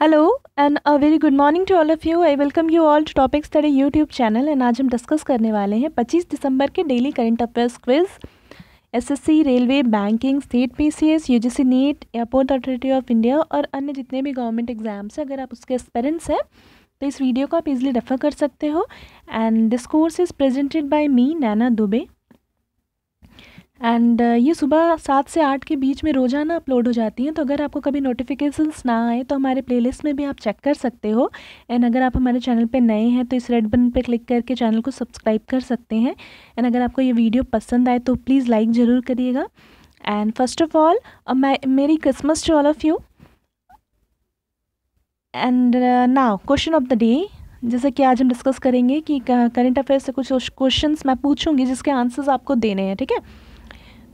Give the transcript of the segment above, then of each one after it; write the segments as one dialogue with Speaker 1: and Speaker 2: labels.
Speaker 1: hello and a very good morning to all of you I welcome you all to topic study YouTube channel and आज हम discuss करने वाले हैं 25 दिसंबर के daily current affairs quiz SSC railway banking state PCS UGC NEET airport authority of India और अन्य जितने भी गवर्नमेंट एग्जाम्स हैं अगर आप उसके एक्सपेरेंट्स हैं तो इस वीडियो को आप इजिली रेफर कर सकते हो and this course is presented by me Naina Dubey and uh, ये सुबह सात से आठ के बीच में रोज़ाना अपलोड हो जाती हैं तो अगर आपको कभी नोटिफिकेशंस ना आए तो हमारे प्लेलिस्ट में भी आप चेक कर सकते हो एंड अगर आप हमारे चैनल पे नए हैं तो इस रेड बटन पे क्लिक करके चैनल को सब्सक्राइब कर सकते हैं एंड अगर आपको ये वीडियो पसंद आए तो प्लीज़ लाइक ज़रूर करिएगा and first of all merry Christmas to all of you and now question of the day जैसे कि आज हम डिस्कस करेंगे कि करंट अफेयर से कुछ क्वेश्चंस मैं पूछूंगी जिसके आंसर्स आपको देने हैं ठीक है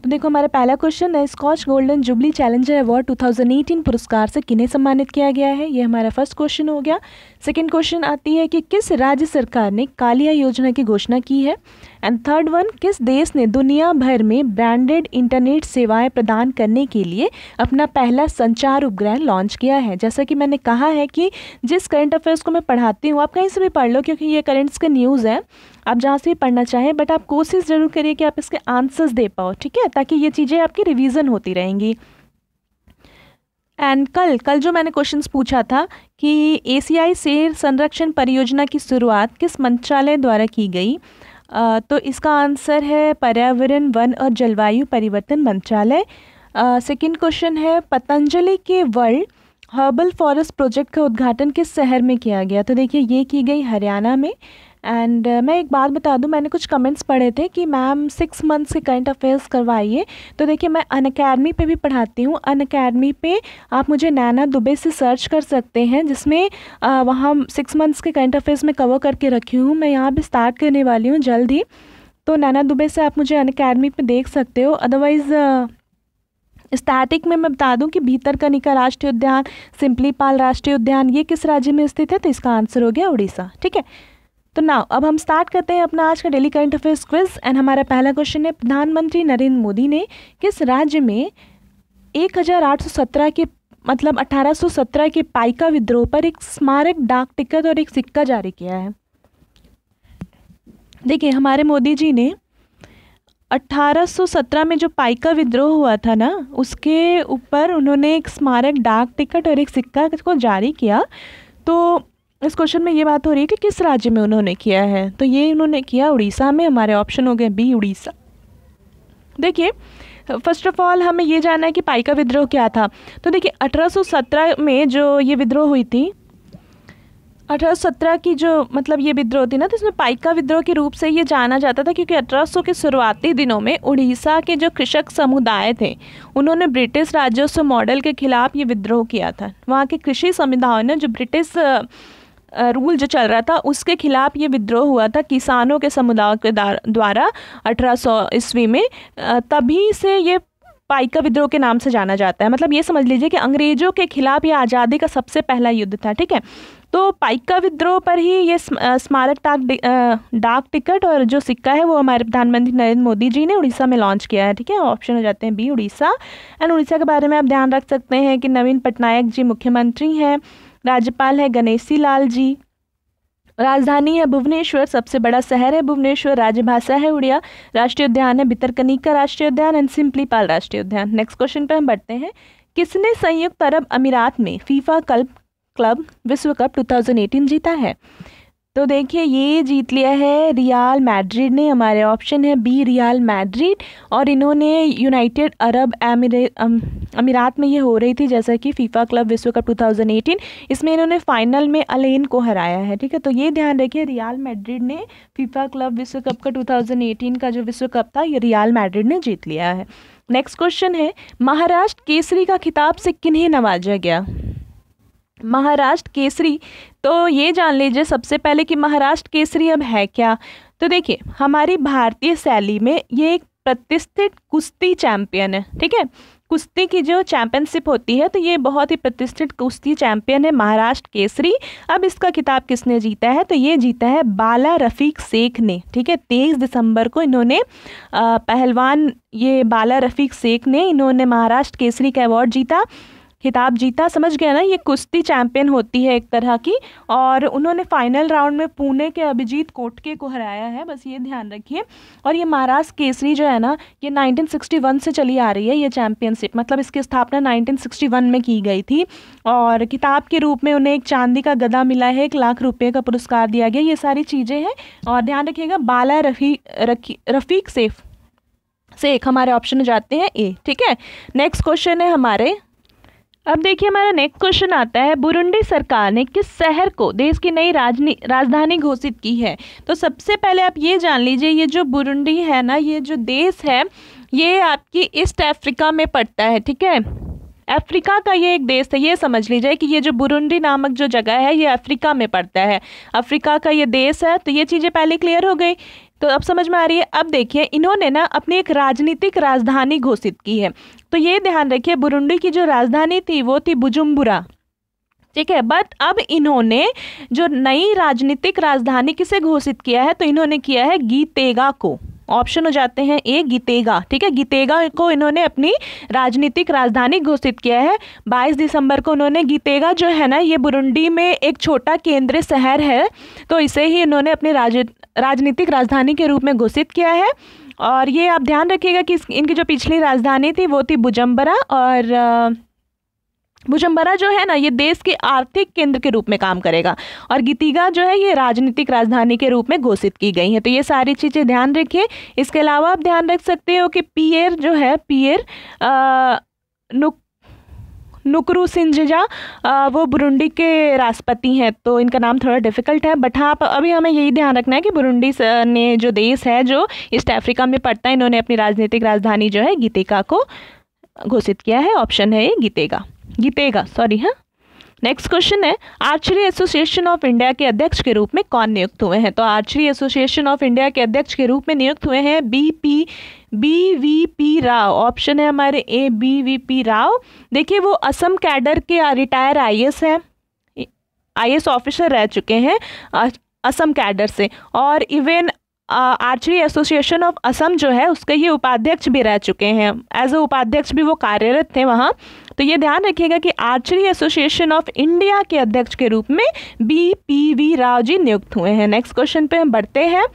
Speaker 1: तो देखो हमारा पहला क्वेश्चन है Scotch golden jubilee challenger award 2018 पुरस्कार से किन्हें सम्मानित किया गया है ये हमारा फर्स्ट क्वेश्चन हो गया सेकंड क्वेश्चन आती है कि किस राज्य सरकार ने कालिया योजना की घोषणा की है एंड थर्ड वन किस देश ने दुनिया भर में ब्रांडेड इंटरनेट सेवाएं प्रदान करने के लिए अपना पहला संचार उपग्रह लॉन्च किया है जैसा कि मैंने कहा है कि जिस करंट अफेयर्स को मैं पढ़ाती हूँ आप कहीं से भी पढ़ लो क्योंकि ये करेंट्स का न्यूज़ है आप जहाँ से भी पढ़ना चाहें बट आप कोशिश ज़रूर करिए कि आप इसके आंसर्स दे पाओ ठीक है ताकि ये चीज़ें आपकी रिविज़न होती रहेंगी एंड कल कल जो मैंने क्वेश्चंस पूछा था कि एसीआई सी संरक्षण परियोजना की शुरुआत किस मंत्रालय द्वारा की गई तो इसका आंसर है पर्यावरण वन और जलवायु परिवर्तन मंत्रालय सेकंड क्वेश्चन है पतंजलि के वर्ल्ड हर्बल फॉरेस्ट प्रोजेक्ट का उद्घाटन किस शहर में किया गया तो देखिए ये की गई हरियाणा में एंड uh, मैं एक बात बता दूं मैंने कुछ कमेंट्स पढ़े थे कि मैम सिक्स मंथ्स के करंट अफेयर्स करवाइए तो देखिए मैं अन अकेडमी पर भी पढ़ाती हूँ अन अकेडमी पर आप मुझे नैना दुबे से सर्च कर सकते हैं जिसमें uh, वहाँ सिक्स मंथ्स के करंट अफेयर्स में कवर करके रखी हूँ मैं यहाँ भी स्टार्ट करने वाली हूँ जल्द ही तो नैना दुबे से आप मुझे अन अकेडमी पर देख सकते हो अदरवाइज़ स्टैटिक uh, में मैं बता दूं कि भीतर कनिका राष्ट्रीय उद्यान सिंपलीपाल राष्ट्रीय उद्यान ये किस राज्य में स्थित है तो इसका आंसर हो गया उड़ीसा ठीक है तो नाउ अब हम स्टार्ट करते हैं अपना आज का daily current affairs quiz and हमारा पहला क्वेश्चन है प्रधानमंत्री नरेंद्र मोदी ने किस राज्य में 1817 के मतलब 1817 के पाइका विद्रोह पर एक स्मारक डाक टिकट और एक सिक्का जारी किया है देखिए हमारे मोदी जी ने 1817 में जो पाइका विद्रोह हुआ था ना उसके ऊपर उन्होंने एक स्मारक डाक टिकट और एक सिक्का को जारी किया तो इस क्वेश्चन में ये बात हो रही है कि किस राज्य में उन्होंने किया है तो ये उन्होंने किया उड़ीसा में हमारे ऑप्शन हो गए बी उड़ीसा देखिए फर्स्ट ऑफ ऑल हमें ये जानना है कि पाइका विद्रोह क्या था तो देखिए 1817 में जो ये विद्रोह हुई थी 1817 की जो मतलब ये विद्रोह थी ना तो इसमें पाइका विद्रोह के रूप से ये जाना जाता था क्योंकि 1800 के शुरुआती दिनों में उड़ीसा के जो कृषक समुदाय थे उन्होंने ब्रिटिश राजस्व मॉडल के खिलाफ ये विद्रोह किया था वहाँ के कृषि समुदायों ने जो ब्रिटिश रूल जो चल रहा था उसके खिलाफ ये विद्रोह हुआ था किसानों के समुदाय के द्वारा 1800 ईस्वी में तभी से ये पाइका विद्रोह के नाम से जाना जाता है मतलब ये समझ लीजिए कि अंग्रेज़ों के खिलाफ ये आज़ादी का सबसे पहला युद्ध था ठीक है तो पाइका विद्रोह पर ही ये स्मारक डाक डाक टिकट और जो सिक्का है वो हमारे प्रधानमंत्री नरेंद्र मोदी जी ने उड़ीसा में लॉन्च किया है ठीक है ऑप्शन हो जाते हैं बी उड़ीसा एंड उड़ीसा के बारे में आप ध्यान रख सकते हैं कि नवीन पटनायक जी मुख्यमंत्री हैं राज्यपाल है गणेशी लाल जी राजधानी है भुवनेश्वर सबसे बड़ा शहर है भुवनेश्वर राजभाषा है उड़िया राष्ट्रीय उद्यान है का राष्ट्रीय उद्यान एंड सिंपलीपाल राष्ट्रीय उद्यान नेक्स्ट क्वेश्चन पे हम बढ़ते हैं किसने संयुक्त अरब अमीरात में फीफा कल्प क्लब विश्व कप 2018 जीता है तो देखिए ये जीत लिया है रियाल मैड्रिड ने हमारे ऑप्शन है बी रियाल मैड्रिड और इन्होंने यूनाइटेड अरब अमीरे अमीरात में ये हो रही थी जैसा कि फीफा क्लब विश्व कप 2018 इसमें इन्होंने फाइनल में अलेन को हराया है ठीक है तो ये ध्यान रखिए रियाल मैड्रिड ने फीफा क्लब विश्व कप का 2018 का जो विश्व कप था ये रियाल मैड्रिड ने जीत लिया है नेक्स्ट क्वेश्चन है महाराष्ट्र केसरी का खिताब से किन्हें नवाजा गया महाराष्ट्र केसरी तो ये जान लीजिए सबसे पहले कि महाराष्ट्र केसरी अब है क्या तो देखिए हमारी भारतीय शैली में ये एक प्रतिष्ठित कुश्ती चैंपियन है ठीक है कुश्ती की जो चैंपियनशिप होती है तो ये बहुत ही प्रतिष्ठित कुश्ती चैंपियन है महाराष्ट्र केसरी अब इसका किताब किसने जीता है तो ये जीता है बाला रफ़ीक शेख ने ठीक है तेईस दिसंबर को इन्होंने पहलवान ये बाला रफ़ीक शेख ने इन्होंने महाराष्ट्र केसरी का अवार्ड जीता खिताब जीता समझ गया ना ये कुश्ती चैम्पियन होती है एक तरह की और उन्होंने फाइनल राउंड में पुणे के अभिजीत कोटके को हराया है बस ये ध्यान रखिए और ये महाराज केसरी जो है ना ये 1961 से चली आ रही है ये चैम्पियनशिप मतलब इसकी स्थापना 1961 में की गई थी और किताब के रूप में उन्हें एक चांदी का गदा मिला है एक लाख रुपये का पुरस्कार दिया गया ये सारी चीज़ें हैं और ध्यान रखिएगा बाला रफी रखी रफ़ीक सेफ से एक हमारे ऑप्शन में जाते हैं ए ठीक है नेक्स्ट क्वेश्चन है हमारे अब देखिए हमारा नेक्स्ट क्वेश्चन आता है बुरुंडी सरकार ने किस शहर को देश की नई राजधानी घोषित की है तो सबसे पहले आप ये जान लीजिए ये जो बुरुंडी है ना ये जो देश है ये आपकी ईस्ट अफ्रीका में पड़ता है ठीक है अफ्रीका का ये एक देश है ये समझ लीजिए कि ये जो बुरुंडी नामक जो जगह है ये अफ्रीका में पड़ता है अफ्रीका का ये देश है तो ये चीज़ें पहले क्लियर हो गई तो अब समझ में आ रही है अब देखिए इन्होंने ना अपनी एक राजनीतिक राजधानी घोषित की है तो ये ध्यान रखिए बुरुंडी की जो राजधानी थी वो थी बुजुम्बुरा ठीक है बट अब इन्होंने जो नई राजनीतिक राजधानी किसे घोषित किया है तो इन्होंने किया है गीतेगा को ऑप्शन हो जाते हैं ए गीतेगा ठीक है गीतेगा को इन्होंने अपनी राजनीतिक राजधानी घोषित किया है 22 दिसंबर को उन्होंने गीतेगा जो है ना ये बुरुंडी में एक छोटा केंद्रीय शहर है तो इसे ही इन्होंने अपनी राज राजनीतिक राजधानी के रूप में घोषित किया है और ये आप ध्यान रखिएगा कि इनकी जो पिछली राजधानी थी वो थी बुजम्बरा और बुजम्बरा जो है ना ये देश के आर्थिक केंद्र के रूप में काम करेगा और गीतिगा जो है ये राजनीतिक राजधानी के रूप में घोषित की गई है तो ये सारी चीज़ें ध्यान रखिए इसके अलावा आप ध्यान रख सकते हो कि पियर जो है पियर नुक नुकरू सिंजजा वो बुरुंडी के राष्ट्रपति हैं तो इनका नाम थोड़ा डिफ़िकल्ट है बट हाँ अभी हमें यही ध्यान रखना है कि बुरुंडी ने जो देश है जो ईस्ट अफ्रीका में पड़ता है इन्होंने अपनी राजनीतिक राजधानी जो है गीतेका को घोषित किया है ऑप्शन है ये गीतेगा गीतेगा सॉरी हाँ नेक्स्ट क्वेश्चन है आर्चरी एसोसिएशन ऑफ इंडिया के अध्यक्ष के रूप में कौन नियुक्त हुए हैं तो आर्चरी एसोसिएशन ऑफ इंडिया के अध्यक्ष के रूप में नियुक्त हुए हैं B P B V P Rao option है हमारे A B V P Rao देखिए वो असम कैडर के रिटायर आई एस हैं आई एस ऑफिसर रह चुके हैं असम कैडर से और even archery association of Assam जो है उसके ये उपाध्यक्ष भी रह चुके हैं एज अ उपाध्यक्ष भी वो कार्यरत थे वहाँ तो ये ध्यान रखिएगा कि आर्चरी एसोसिएशन ऑफ इंडिया के अध्यक्ष के रूप में B P V Rao ji नियुक्त हुए हैं नेक्स्ट क्वेश्चन पे हम बढ़ते हैं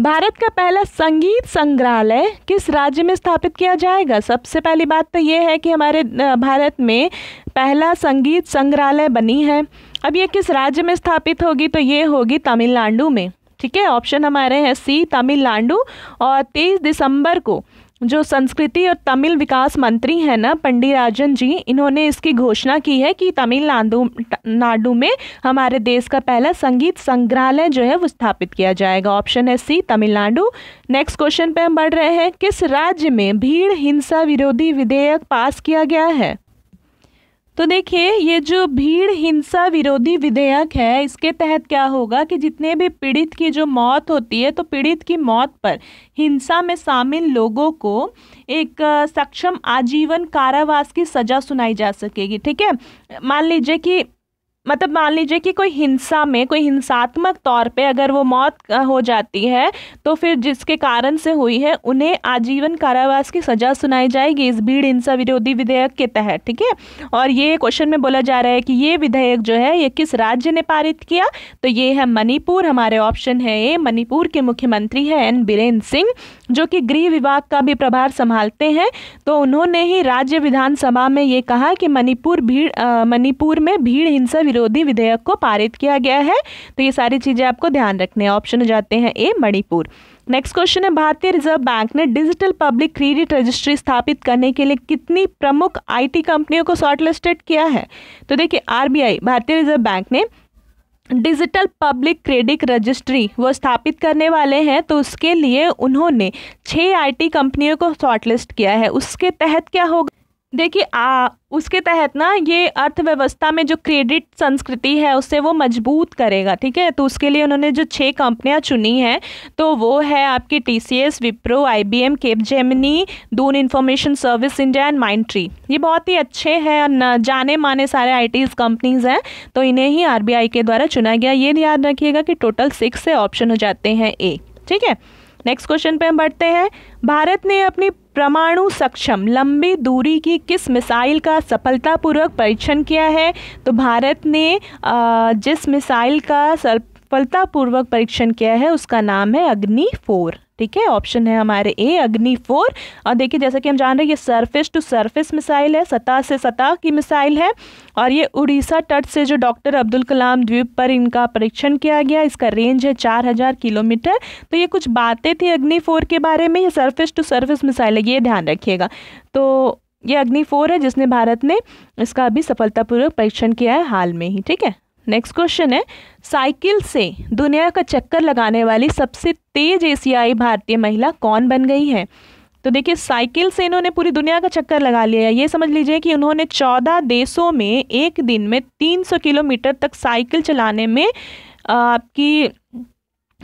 Speaker 1: भारत का पहला संगीत संग्रहालय किस राज्य में स्थापित किया जाएगा सबसे पहली बात तो ये है कि हमारे भारत में पहला संगीत संग्रहालय बनी है अब ये किस राज्य में स्थापित होगी तो ये होगी तमिलनाडु में ठीक है ऑप्शन हमारे हैं सी तमिलनाडु और तेईस दिसंबर को जो संस्कृति और तमिल विकास मंत्री हैं ना पंडित राजन जी इन्होंने इसकी घोषणा की है कि तमिलनाडु नाडु में हमारे देश का पहला संगीत संग्रहालय जो है वो स्थापित किया जाएगा ऑप्शन है सी तमिलनाडु नेक्स्ट क्वेश्चन पे हम बढ़ रहे हैं किस राज्य में भीड़ हिंसा विरोधी विधेयक पास किया गया है तो देखिए ये जो भीड़ हिंसा विरोधी विधेयक है इसके तहत क्या होगा कि जितने भी पीड़ित की जो मौत होती है तो पीड़ित की मौत पर हिंसा में शामिल लोगों को एक सक्षम आजीवन कारावास की सज़ा सुनाई जा सकेगी ठीक है मान लीजिए कि मतलब मान लीजिए कि कोई हिंसा में कोई हिंसात्मक तौर पे अगर वो मौत हो जाती है तो फिर जिसके कारण से हुई है उन्हें आजीवन कारावास की सजा सुनाई जाएगी इस भीड़ हिंसा विरोधी विधेयक के तहत ठीक है और ये क्वेश्चन में बोला जा रहा है कि ये विधेयक जो है ये किस राज्य ने पारित किया तो ये है मणिपुर हमारे ऑप्शन है ए मणिपुर के मुख्यमंत्री है एन बीरेन सिंह जो कि गृह विभाग का भी प्रभार संभालते हैं तो उन्होंने ही राज्य विधानसभा में ये कहा कि मणिपुर भीड़ मणिपुर में भीड़ हिंसा विरोधी विधेयक को पारित किया गया है तो ये सारी चीज़ें आपको ध्यान रखने हैं ऑप्शन हो जाते हैं ए मणिपुर नेक्स्ट क्वेश्चन है भारतीय रिजर्व बैंक ने डिजिटल पब्लिक क्रेडिट रजिस्ट्री स्थापित करने के लिए कितनी प्रमुख आईटी कंपनियों को शॉर्टलिस्टेड किया है तो देखिए आरबीआई भारतीय रिजर्व बैंक ने डिजिटल पब्लिक क्रेडिट रजिस्ट्री वो स्थापित करने वाले हैं तो उसके लिए उन्होंने छः आईटी कंपनियों को शॉर्टलिस्ट किया है उसके तहत क्या होगा देखिए आ उसके तहत ना ये अर्थव्यवस्था में जो क्रेडिट संस्कृति है उससे वो मजबूत करेगा ठीक है तो उसके लिए उन्होंने जो छः कंपनियां चुनी हैं तो वो है आपकी T C S Wipro I B M Capgemini Dun information service India and Mindtree ये बहुत ही अच्छे हैं जाने माने सारे आई टी कंपनीज हैं तो इन्हें ही आर बी आई के द्वारा चुना गया ये याद रखिएगा कि टोटल सिक्स से ऑप्शन हो जाते हैं ए ठीक है नेक्स्ट क्वेश्चन पे हम बढ़ते हैं भारत ने अपनी परमाणु सक्षम लंबी दूरी की किस मिसाइल का सफलतापूर्वक परीक्षण किया है तो भारत ने जिस मिसाइल का सफलतापूर्वक परीक्षण किया है उसका नाम है अग्नि फोर ठीक है ऑप्शन है हमारे ए अग्नि फोर और देखिए जैसा कि हम जान रहे हैं ये सरफेस टू सरफेस मिसाइल है सतह से सतह की मिसाइल है और ये उड़ीसा तट से जो डॉक्टर अब्दुल कलाम द्वीप पर इनका परीक्षण किया गया इसका रेंज है चार हज़ार किलोमीटर तो ये कुछ बातें थी अग्नि फोर के बारे में ये सरफेस टू सर्फेस मिसाइल है ये ध्यान रखिएगा तो ये अग्नि फोर है जिसने भारत ने इसका अभी सफलतापूर्वक परीक्षण किया है हाल में ही ठीक है नेक्स्ट क्वेश्चन है साइकिल से दुनिया का चक्कर लगाने वाली सबसे तेज एशियाई भारतीय महिला कौन बन गई है तो देखिए साइकिल से इन्होंने पूरी दुनिया का चक्कर लगा लिया है ये समझ लीजिए कि उन्होंने चौदह देशों में एक दिन में तीन सौ किलोमीटर तक साइकिल चलाने में आपकी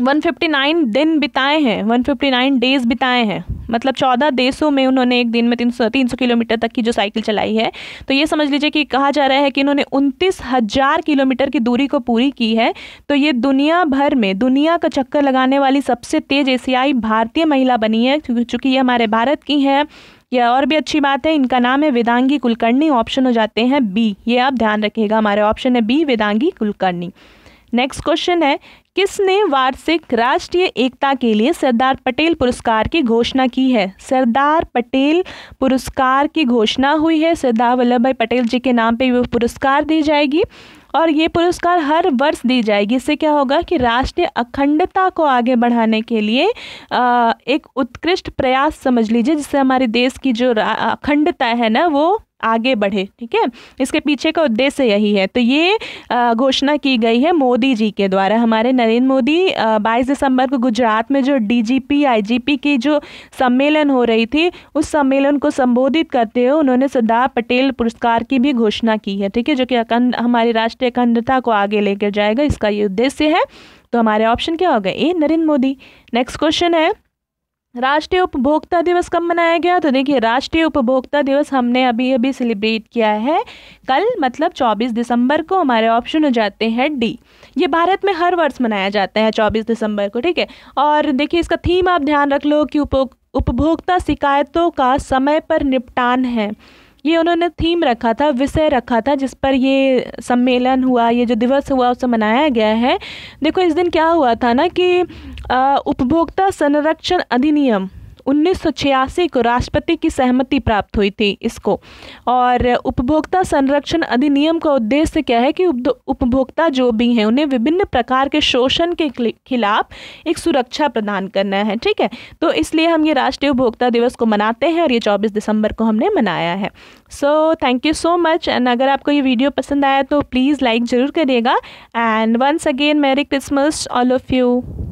Speaker 1: 159 दिन बिताए हैं 159 डेज बिताए हैं मतलब चौदह देशों में उन्होंने एक दिन में तीन सौ तीन सौ किलोमीटर तक की जो साइकिल चलाई है तो ये समझ लीजिए कि कहा जा रहा है कि इन्होंने उनतीस हज़ार किलोमीटर की दूरी को पूरी की है तो ये दुनिया भर में दुनिया का चक्कर लगाने वाली सबसे तेज़ एशियाई भारतीय महिला बनी है चूंकि ये हमारे भारत की है यह और भी अच्छी बात है इनका नाम है वेदांगी कुलकर्णी ऑप्शन हो जाते हैं बी ये आप ध्यान रखिएगा हमारे ऑप्शन है B Vedangi Kulkarni next question है किसने वार्षिक राष्ट्रीय एकता के लिए सरदार पटेल पुरस्कार की घोषणा की है सरदार पटेल पुरस्कार की घोषणा हुई है सरदार वल्लभ भाई पटेल जी के नाम पे वो पुरस्कार दी जाएगी और ये पुरस्कार हर वर्ष दी जाएगी इससे क्या होगा कि राष्ट्रीय अखंडता को आगे बढ़ाने के लिए एक उत्कृष्ट प्रयास समझ लीजिए जिससे हमारे देश की जो अखंडता है ना वो आगे बढ़े ठीक है इसके पीछे का उद्देश्य यही है तो ये घोषणा की गई है मोदी जी के द्वारा हमारे नरेंद्र मोदी 22 दिसंबर को गुजरात में जो डीजीपी आईजीपी की जो सम्मेलन हो रही थी उस सम्मेलन को संबोधित करते हुए उन्होंने सरदार पटेल पुरस्कार की भी घोषणा की है ठीक है जो कि अखंड हमारी राष्ट्रीय अखंडता को आगे लेकर जाएगा इसका ये उद्देश्य है तो हमारे ऑप्शन क्या हो गए A Narendra Modi next question है राष्ट्रीय उपभोक्ता दिवस कब मनाया गया तो देखिए राष्ट्रीय उपभोक्ता दिवस हमने अभी अभी सेलिब्रेट किया है कल मतलब 24 दिसंबर को हमारे ऑप्शन हो जाते हैं डी ये भारत में हर वर्ष मनाया जाता है 24 दिसंबर को ठीक है और देखिए इसका थीम आप ध्यान रख लो कि उपभोक्ता शिकायतों का समय पर निपटान है ये उन्होंने थीम रखा था विषय रखा था जिस पर ये सम्मेलन हुआ ये जो दिवस हुआ उसे मनाया गया है देखो इस दिन क्या हुआ था ना कि उपभोक्ता संरक्षण अधिनियम 1986 को राष्ट्रपति की सहमति प्राप्त हुई थी इसको और उपभोक्ता संरक्षण अधिनियम का उद्देश्य क्या है कि उपभोक्ता जो भी हैं उन्हें विभिन्न प्रकार के शोषण के खिलाफ एक सुरक्षा प्रदान करना है ठीक है तो इसलिए हम ये राष्ट्रीय उपभोक्ता दिवस को मनाते हैं और ये चौबीस दिसंबर को हमने मनाया है so thank you so much and अगर आपको ये वीडियो पसंद आया तो प्लीज़ लाइक ज़रूर करिएगा and once again merry Christmas all of you